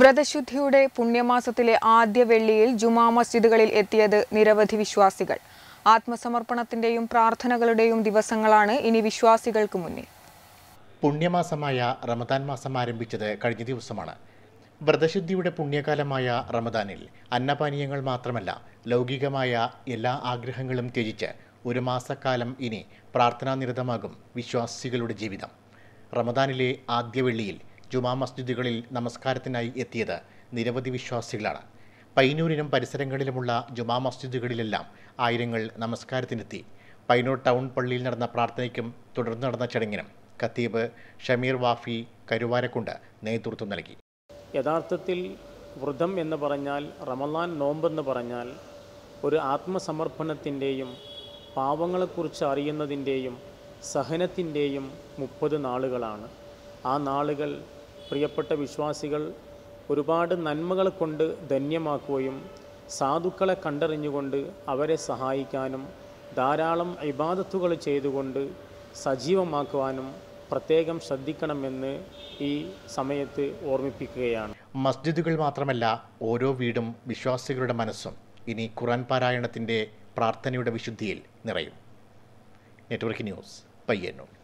വ്രതശുദ്ധിയുടെ പുണ്യമാസത്തിലെ ആദ്യ വെള്ളിയിൽ ജുമാ മസ്ജിദുകളിൽ എത്തിയത് നിരവധി വിശ്വാസികൾ ആത്മസമർപ്പണത്തിന്റെയും പ്രാർത്ഥനകളുടെയും ദിവസങ്ങളാണ് ഇനി വിശ്വാസികൾക്ക് മുന്നിൽ പുണ്യമാസമായ റമദാൻ മാസം ആരംഭിച്ചത് കഴിഞ്ഞ ദിവസമാണ് വ്രതശുദ്ധിയുടെ പുണ്യകാലമായ റമദാനിൽ അന്നപാനീയങ്ങൾ മാത്രമല്ല ലൗകികമായ എല്ലാ ആഗ്രഹങ്ങളും ത്യജിച്ച് ഒരു മാസക്കാലം ഇനി പ്രാർത്ഥനാനിരതമാകും വിശ്വാസികളുടെ ജീവിതം റമദാനിലെ ആദ്യ വെള്ളിയിൽ ജുമാ മസ്ജിദുകളിൽ നമസ്കാരത്തിനായി എത്തിയത് നിരവധി വിശ്വാസികളാണ് പൈനൂരിനും പരിസരങ്ങളിലുമുള്ള ജുമാ മസ്ജിദുകളിലെല്ലാം ആയിരങ്ങൾ നമസ്കാരത്തിനെത്തി പൈനൂർ ടൗൺ പള്ളിയിൽ നടന്ന പ്രാർത്ഥനയ്ക്കും തുടർന്ന് നടന്ന ചടങ്ങിനും ഖത്തീബ് ഷമീർ വാഫി കരുവാരക്കുണ്ട് നേതൃത്വം നൽകി യഥാർത്ഥത്തിൽ വ്രതം എന്ന് പറഞ്ഞാൽ റമലാൻ നോമ്പെന്ന് പറഞ്ഞാൽ ഒരു ആത്മസമർപ്പണത്തിൻ്റെയും പാവങ്ങളെക്കുറിച്ച് അറിയുന്നതിൻ്റെയും സഹനത്തിൻ്റെയും മുപ്പത് നാളുകളാണ് ആ നാളുകൾ പ്രിയപ്പെട്ട വിശ്വാസികൾ ഒരുപാട് നന്മകൾ കൊണ്ട് ധന്യമാക്കുകയും സാധുക്കളെ കണ്ടറിഞ്ഞുകൊണ്ട് അവരെ സഹായിക്കാനും ധാരാളം ഇബാദത്തുകൾ ചെയ്തുകൊണ്ട് സജീവമാക്കുവാനും പ്രത്യേകം ശ്രദ്ധിക്കണമെന്ന് ഈ സമയത്ത് ഓർമ്മിപ്പിക്കുകയാണ് മസ്ജിദുകൾ മാത്രമല്ല ഓരോ വീടും വിശ്വാസികളുടെ മനസ്സും ഇനി ഖുറാൻ പാരായണത്തിൻ്റെ പ്രാർത്ഥനയുടെ വിശുദ്ധിയിൽ നിറയും നെറ്റ്വർക്ക് ന്യൂസ് പയ്യന്നൂർ